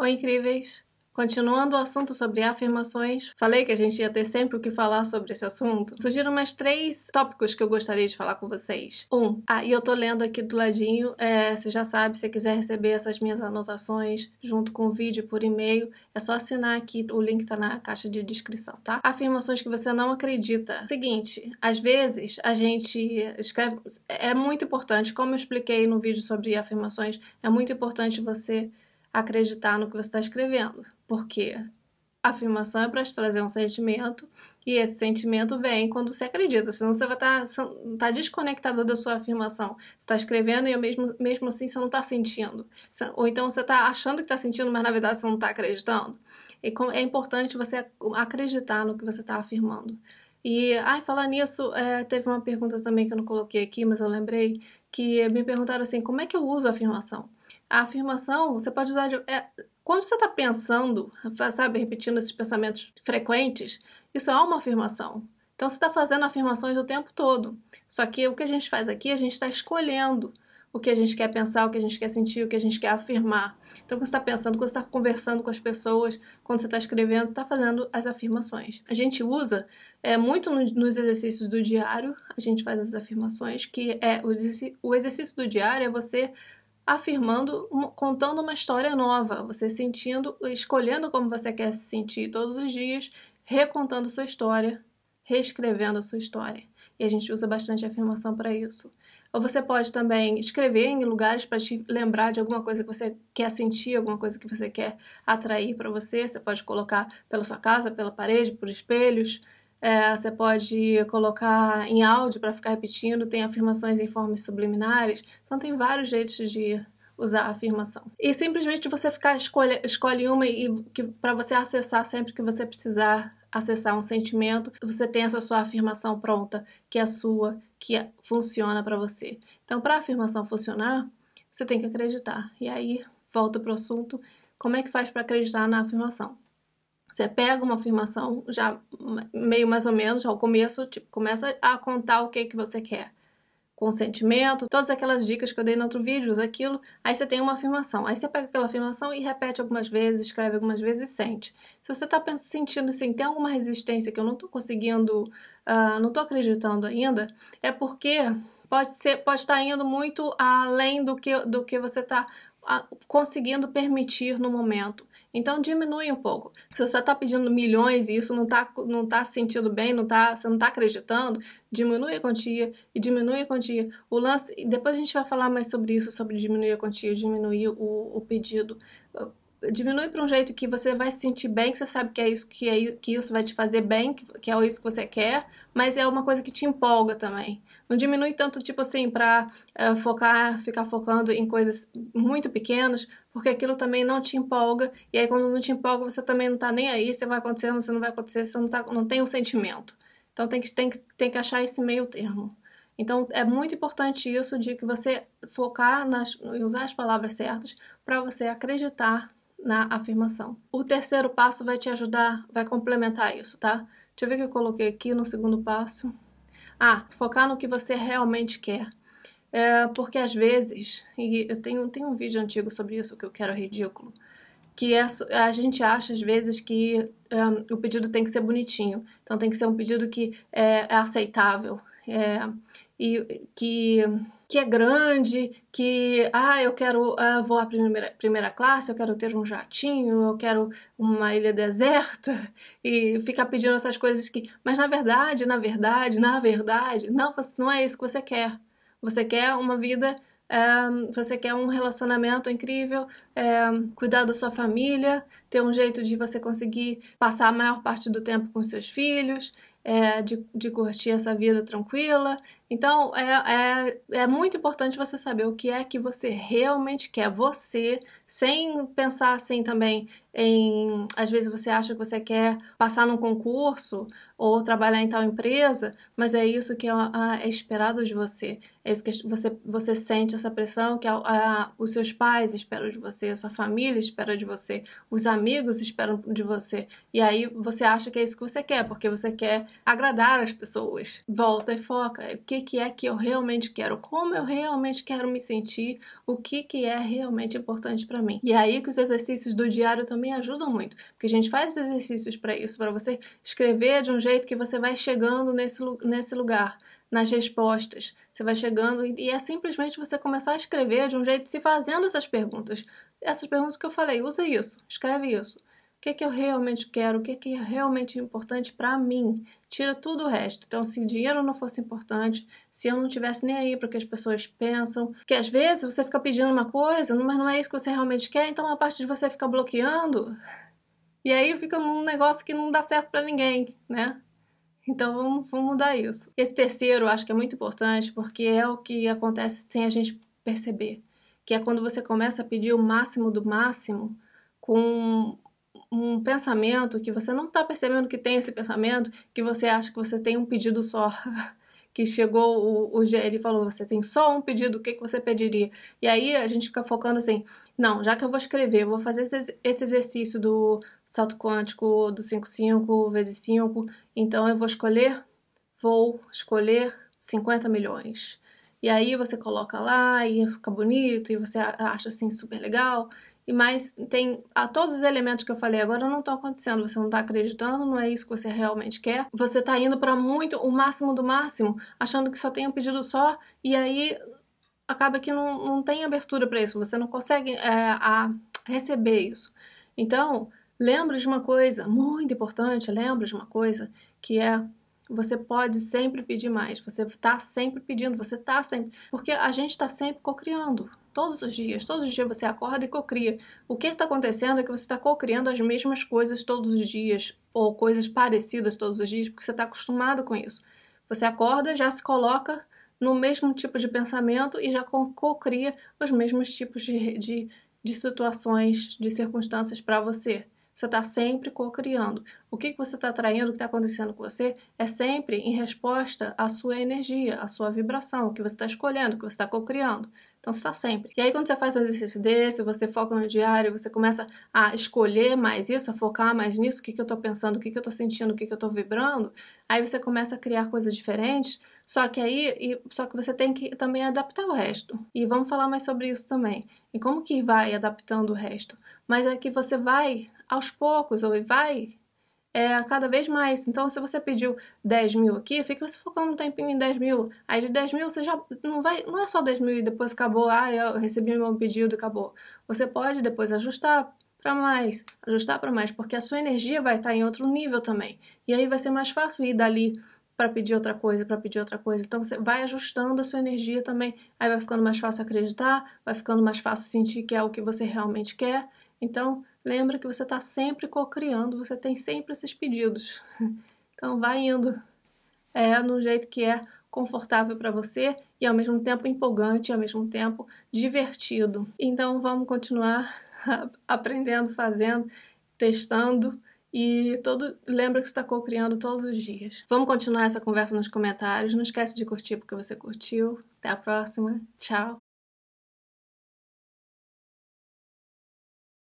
Oi, incríveis! Continuando o assunto sobre afirmações, falei que a gente ia ter sempre o que falar sobre esse assunto. Surgiram mais três tópicos que eu gostaria de falar com vocês. Um, ah, e eu tô lendo aqui do ladinho, é, você já sabe, se quiser receber essas minhas anotações junto com o vídeo por e-mail, é só assinar aqui, o link tá na caixa de descrição, tá? Afirmações que você não acredita. Seguinte, às vezes a gente escreve. É muito importante, como eu expliquei no vídeo sobre afirmações, é muito importante você acreditar no que você está escrevendo, porque a afirmação é para te trazer um sentimento e esse sentimento vem quando você acredita, senão você vai estar tá, tá desconectado da sua afirmação. Você está escrevendo e mesmo, mesmo assim você não está sentindo. Ou então você está achando que está sentindo, mas na verdade você não está acreditando. E é importante você acreditar no que você está afirmando. E, ai, falar nisso, é, teve uma pergunta também que eu não coloquei aqui, mas eu lembrei, que me perguntaram assim, como é que eu uso a afirmação? A afirmação, você pode usar de, é, quando você está pensando, sabe, repetindo esses pensamentos frequentes, isso é uma afirmação. Então você está fazendo afirmações o tempo todo. Só que o que a gente faz aqui, a gente está escolhendo o que a gente quer pensar, o que a gente quer sentir, o que a gente quer afirmar. Então, quando você está pensando, quando você está conversando com as pessoas, quando você está escrevendo, você está fazendo as afirmações. A gente usa é, muito no, nos exercícios do diário, a gente faz as afirmações, que é o, o exercício do diário é você afirmando, contando uma história nova, você sentindo, escolhendo como você quer se sentir todos os dias, recontando sua história, reescrevendo a sua história. E a gente usa bastante afirmação para isso. Ou você pode também escrever em lugares para te lembrar de alguma coisa que você quer sentir, alguma coisa que você quer atrair para você. Você pode colocar pela sua casa, pela parede, por espelhos. É, você pode colocar em áudio para ficar repetindo, tem afirmações em formas subliminares. Então, tem vários jeitos de usar a afirmação. E simplesmente você ficar escolhe, escolhe uma e para você acessar sempre que você precisar acessar um sentimento, você tem essa sua afirmação pronta, que é sua, que é, funciona para você. Então, para a afirmação funcionar, você tem que acreditar. E aí, volta para o assunto, como é que faz para acreditar na afirmação? Você pega uma afirmação já meio mais ou menos ao começo, tipo, começa a contar o que que você quer. Consentimento, todas aquelas dicas que eu dei no outro vídeo, usa aquilo. Aí você tem uma afirmação. Aí você pega aquela afirmação e repete algumas vezes, escreve algumas vezes e sente. Se você está sentindo assim, tem alguma resistência que eu não estou conseguindo, uh, não estou acreditando ainda, é porque pode ser, pode estar tá indo muito além do que, do que você está ah, conseguindo permitir no momento. Então diminui um pouco. Se você está pedindo milhões e isso não está não tá se sentindo bem, não tá, você não está acreditando, diminui a quantia e diminui a quantia. O lance, depois a gente vai falar mais sobre isso, sobre diminuir a quantia, diminuir o, o pedido diminui para um jeito que você vai se sentir bem, que você sabe que é isso que, é, que isso vai te fazer bem, que, é isso que você quer, mas é uma coisa que te empolga também. Não diminui tanto, tipo assim, para é, eh, focar, ficar focando em coisas muito pequenas, porque aquilo também não te empolga, e aí quando não te empolga, você também não tá nem aí, você vai acontecer, você não vai acontecer, você não, tá, não tem um sentimento. Então tem que, tem, que, tem que achar esse meio termo. Então é muito importante isso de que você focar nas usar as palavras certas para você acreditar na afirmação. O terceiro passo vai te ajudar, vai complementar isso, tá? Deixa eu ver o que eu coloquei aqui no segundo passo. Ah, focar no que você realmente quer. É, porque às vezes, e eu tenho, tenho um vídeo antigo sobre isso que eu quero ridículo, que é, a gente acha às vezes que um, o pedido tem que ser bonitinho, então tem que ser um pedido que é, é aceitável, é, e, que, que é grande, que ah, eu quero ah, voar primeira, primeira classe, eu quero ter um jatinho, eu quero uma ilha deserta e ficar pedindo essas coisas que. Mas na verdade, na verdade, na verdade, não, não é isso que você quer. Você quer uma vida é, você quer um relacionamento incrível, é, cuidar da sua família, ter um jeito de você conseguir passar a maior parte do tempo com seus filhos, é, de, de curtir essa vida tranquila, então, é, é, é muito importante você saber o que é que você realmente quer, você, sem pensar assim também em. Às vezes você acha que você quer passar num concurso ou trabalhar em tal empresa, mas é isso que é, ah, é esperado de você. É isso que você, você sente essa pressão que a, ah, os seus pais esperam de você, a sua família espera de você, os amigos esperam de você. E aí você acha que é isso que você quer, porque você quer agradar as pessoas. Volta e foca. Que que, que é que eu realmente quero, como eu realmente quero me sentir, o que, que é realmente importante para mim. E é aí que os exercícios do diário também ajudam muito, porque a gente faz exercícios para isso, para você escrever de um jeito que você vai chegando nesse, nesse lugar nas respostas. Você vai chegando e é simplesmente você começar a escrever de um jeito, se fazendo essas perguntas. Essas perguntas que eu falei, usa isso, escreve isso. O que é que eu realmente quero? O que é que é realmente importante para mim? Tira tudo o resto. Então, se dinheiro não fosse importante, se eu não tivesse nem aí para o que as pessoas pensam, que às vezes você fica pedindo uma coisa, mas não é isso que você realmente quer, então a parte de você fica bloqueando. E aí fica num negócio que não dá certo para ninguém, né? Então vamos, vamos mudar isso. Esse terceiro eu acho que é muito importante porque é o que acontece sem a gente perceber, que é quando você começa a pedir o máximo do máximo com um pensamento que você não está percebendo que tem esse pensamento, que você acha que você tem um pedido só. que chegou o, o ele falou, você tem só um pedido, o que, que você pediria? E aí a gente fica focando assim, não, já que eu vou escrever, vou fazer esse, esse exercício do salto quântico do 5,5 vezes 5, então eu vou escolher, vou escolher 50 milhões. E aí você coloca lá e fica bonito e você acha assim super legal e mais tem a ah, todos os elementos que eu falei agora não estão acontecendo, você não está acreditando, não é isso que você realmente quer. Você está indo para muito o máximo do máximo, achando que só tem um pedido só e aí acaba que não, não tem abertura para isso, você não consegue é, a receber isso. Então, lembra de uma coisa muito importante, lembra de uma coisa que é você pode sempre pedir mais, você está sempre pedindo, você está sempre. Porque a gente está sempre cocriando. Todos os dias, todos os dias você acorda e cocria. O que está acontecendo é que você está cocriando as mesmas coisas todos os dias, ou coisas parecidas todos os dias, porque você está acostumado com isso. Você acorda, já se coloca no mesmo tipo de pensamento e já cocria os mesmos tipos de, de, de situações, de circunstâncias para você. Você está sempre cocriando o que, que você está atraindo, o que está acontecendo com você, é sempre em resposta à sua energia, à sua vibração, o que você está escolhendo, o que você está co-criando. Então está sempre. E aí, quando você faz um exercício desse, você foca no diário, você começa a escolher mais isso, a focar mais nisso, o que, que eu estou pensando, o que, que eu estou sentindo, o que, que eu estou vibrando, aí você começa a criar coisas diferentes. Só que aí, e, só que você tem que também adaptar o resto. E vamos falar mais sobre isso também. E como que vai adaptando o resto? Mas é que você vai aos poucos, ou vai é cada vez mais. Então, se você pediu 10 mil aqui, fica se focando um tempinho em 10 mil. Aí de 10 mil você já não vai, não é só 10 mil e depois acabou, ah, eu recebi meu pedido e acabou. Você pode depois ajustar para mais, ajustar para mais, porque a sua energia vai estar tá em outro nível também. E aí vai ser mais fácil ir dali para pedir outra coisa, para pedir outra coisa. Então você vai ajustando a sua energia também. Aí vai ficando mais fácil acreditar, vai ficando mais fácil sentir que é o que você realmente quer. Então, lembra que você está sempre co-criando, você tem sempre esses pedidos. Então, vai indo é, no jeito que é confortável para você e ao mesmo tempo empolgante, ao mesmo tempo divertido. Então, vamos continuar aprendendo, fazendo, testando. E todo, lembra que você está co-criando todos os dias. Vamos continuar essa conversa nos comentários. Não esquece de curtir porque você curtiu. Até a próxima. Tchau.